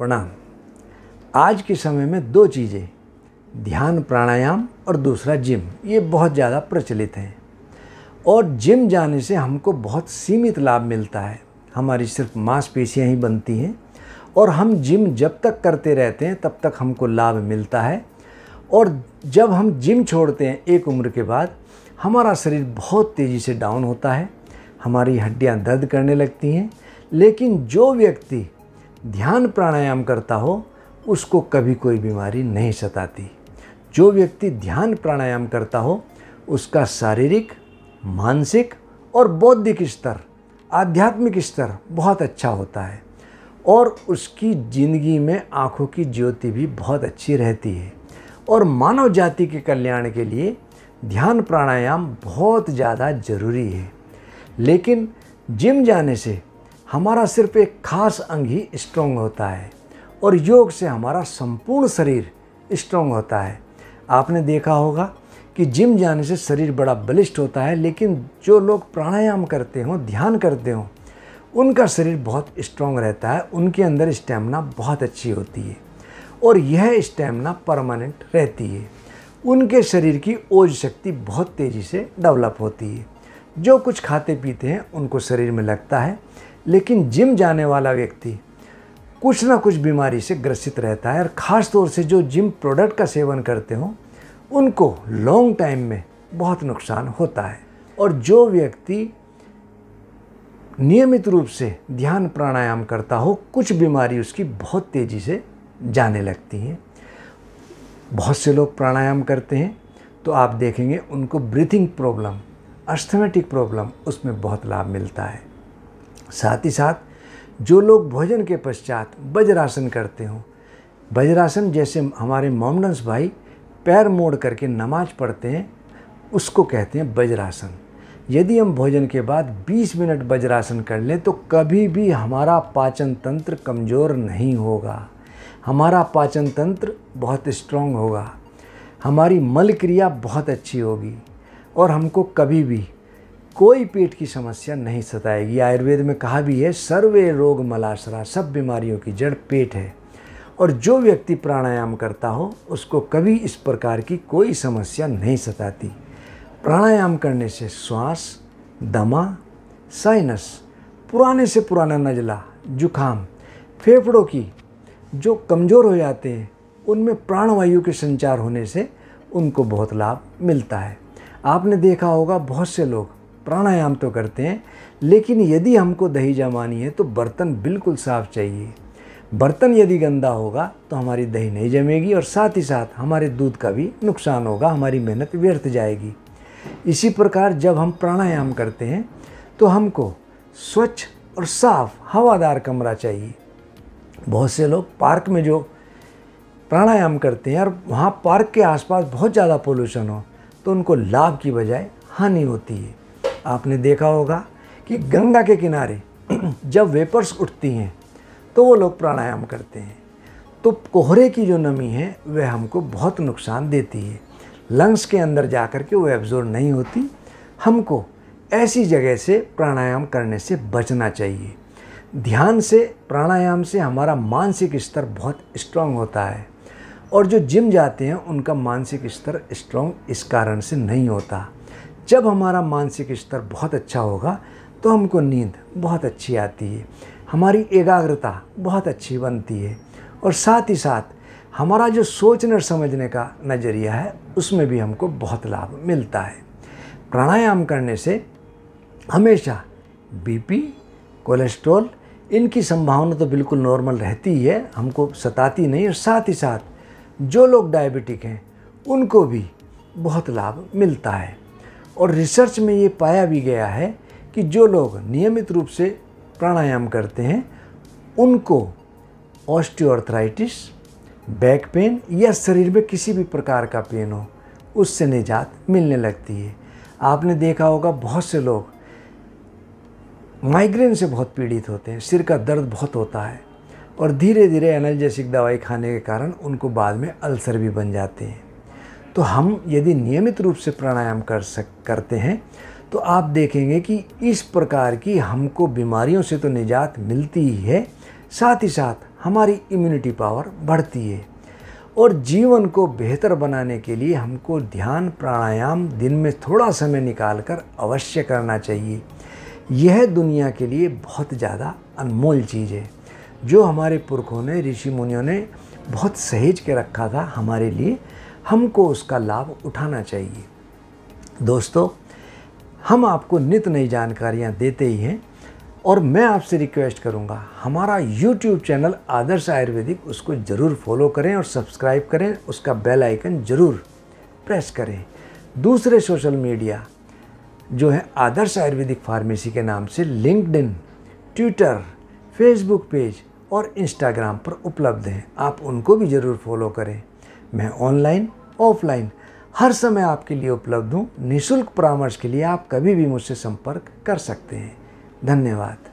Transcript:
प्रणाम आज के समय में दो चीज़ें ध्यान प्राणायाम और दूसरा जिम ये बहुत ज़्यादा प्रचलित हैं और जिम जाने से हमको बहुत सीमित लाभ मिलता है हमारी सिर्फ मांसपेशियां ही बनती हैं और हम जिम जब तक करते रहते हैं तब तक हमको लाभ मिलता है और जब हम जिम छोड़ते हैं एक उम्र के बाद हमारा शरीर बहुत तेज़ी से डाउन होता है हमारी हड्डियां दर्द करने लगती हैं लेकिन जो व्यक्ति ध्यान प्राणायाम करता हो उसको कभी कोई बीमारी नहीं सताती जो व्यक्ति ध्यान प्राणायाम करता हो उसका शारीरिक मानसिक और बौद्धिक स्तर आध्यात्मिक स्तर बहुत अच्छा होता है और उसकी ज़िंदगी में आँखों की ज्योति भी बहुत अच्छी रहती है और मानव जाति के कल्याण के लिए ध्यान प्राणायाम बहुत ज़्यादा ज़रूरी है लेकिन जिम जाने से हमारा सिर्फ एक खास अंग ही स्ट्रोंग होता है और योग से हमारा संपूर्ण शरीर स्ट्रोंग होता है आपने देखा होगा कि जिम जाने से शरीर बड़ा बलिष्ठ होता है लेकिन जो लोग प्राणायाम करते हों ध्यान करते हों उनका शरीर बहुत स्ट्रॉन्ग रहता है उनके अंदर स्टेमिना बहुत अच्छी होती है और यह स्टेमिना परमानेंट रहती है उनके शरीर की ओज शक्ति बहुत तेज़ी से डेवलप होती है जो कुछ खाते पीते हैं उनको शरीर में लगता है लेकिन जिम जाने वाला व्यक्ति कुछ ना कुछ बीमारी से ग्रसित रहता है और ख़ास तौर से जो जिम प्रोडक्ट का सेवन करते हों उनको लॉन्ग टाइम में बहुत नुकसान होता है और जो व्यक्ति नियमित रूप से ध्यान प्राणायाम करता हो कुछ बीमारी उसकी बहुत तेज़ी से जाने लगती हैं बहुत से लोग प्राणायाम करते हैं तो आप देखेंगे उनको ब्रीथिंग प्रॉब्लम अस्थमेटिक प्रॉब्लम उसमें बहुत लाभ मिलता है साथ ही साथ जो लोग भोजन के पश्चात वज्रासन करते हों वज्रासन जैसे हमारे मोमडन्स भाई पैर मोड़ करके नमाज पढ़ते हैं उसको कहते हैं वज्रासन यदि हम भोजन के बाद 20 मिनट वज्रासन कर लें तो कभी भी हमारा पाचन तंत्र कमज़ोर नहीं होगा हमारा पाचन तंत्र बहुत स्ट्रॉन्ग होगा हमारी मल क्रिया बहुत अच्छी होगी और हमको कभी भी कोई पेट की समस्या नहीं सताएगी आयुर्वेद में कहा भी है सर्वे रोग मलाशरा सब बीमारियों की जड़ पेट है और जो व्यक्ति प्राणायाम करता हो उसको कभी इस प्रकार की कोई समस्या नहीं सताती प्राणायाम करने से श्वास दमा साइनस पुराने से पुराना नजला जुखाम फेफड़ों की जो कमज़ोर हो जाते हैं उनमें प्राणवायु के संचार होने से उनको बहुत लाभ मिलता है आपने देखा होगा बहुत से लोग प्राणायाम तो करते हैं लेकिन यदि हमको दही जमानी है तो बर्तन बिल्कुल साफ चाहिए बर्तन यदि गंदा होगा तो हमारी दही नहीं जमेगी और साथ ही साथ हमारे दूध का भी नुकसान होगा हमारी मेहनत व्यर्थ जाएगी इसी प्रकार जब हम प्राणायाम करते हैं तो हमको स्वच्छ और साफ हवादार कमरा चाहिए बहुत से लोग पार्क में जो प्राणायाम करते हैं और वहाँ पार्क के आसपास बहुत ज़्यादा पोल्यूशन हो तो उनको लाभ की बजाय हानि होती है आपने देखा होगा कि गंगा के किनारे जब वेपर्स उठती हैं तो वो लोग प्राणायाम करते हैं तो कोहरे की जो नमी है वह हमको बहुत नुकसान देती है लंग्स के अंदर जा कर के वो एब्जोर्व नहीं होती हमको ऐसी जगह से प्राणायाम करने से बचना चाहिए ध्यान से प्राणायाम से हमारा मानसिक स्तर बहुत स्ट्रांग होता है और जो जिम जाते हैं उनका मानसिक स्तर स्ट्रांग इस कारण से नहीं होता जब हमारा मानसिक स्तर बहुत अच्छा होगा तो हमको नींद बहुत अच्छी आती है हमारी एकाग्रता बहुत अच्छी बनती है और साथ ही साथ हमारा जो सोचने और समझने का नज़रिया है उसमें भी हमको बहुत लाभ मिलता है प्राणायाम करने से हमेशा बीपी कोलेस्ट्रॉल इनकी संभावना तो बिल्कुल नॉर्मल रहती है हमको सताती नहीं और साथ ही साथ जो लोग डायबिटिक हैं उनको भी बहुत लाभ मिलता है और रिसर्च में ये पाया भी गया है कि जो लोग नियमित रूप से प्राणायाम करते हैं उनको ऑस्टियोआर्थराइटिस बैक पेन या शरीर में किसी भी प्रकार का पेन हो उससे निजात मिलने लगती है आपने देखा होगा बहुत से लोग माइग्रेन से बहुत पीड़ित होते हैं सिर का दर्द बहुत होता है और धीरे धीरे एनर्जेसिक दवाई खाने के कारण उनको बाद में अल्सर भी बन जाते हैं तो हम यदि नियमित रूप से प्राणायाम कर सक करते हैं तो आप देखेंगे कि इस प्रकार की हमको बीमारियों से तो निजात मिलती ही है साथ ही साथ हमारी इम्यूनिटी पावर बढ़ती है और जीवन को बेहतर बनाने के लिए हमको ध्यान प्राणायाम दिन में थोड़ा समय निकाल कर अवश्य करना चाहिए यह दुनिया के लिए बहुत ज़्यादा अनमोल चीज़ है जो हमारे पुरखों ने ऋषि मुनियों ने बहुत सहेज के रखा था हमारे लिए हमको उसका लाभ उठाना चाहिए दोस्तों हम आपको नित नई जानकारियाँ देते ही हैं और मैं आपसे रिक्वेस्ट करूंगा हमारा यूट्यूब चैनल आदर्श आयुर्वेदिक उसको ज़रूर फॉलो करें और सब्सक्राइब करें उसका बेल आइकन ज़रूर प्रेस करें दूसरे सोशल मीडिया जो है आदर्श आयुर्वेदिक फार्मेसी के नाम से लिंकड ट्विटर फेसबुक पेज और इंस्टाग्राम पर उपलब्ध हैं आप उनको भी ज़रूर फॉलो करें मैं ऑनलाइन ऑफलाइन हर समय आपके लिए उपलब्ध हूँ निशुल्क परामर्श के लिए आप कभी भी मुझसे संपर्क कर सकते हैं धन्यवाद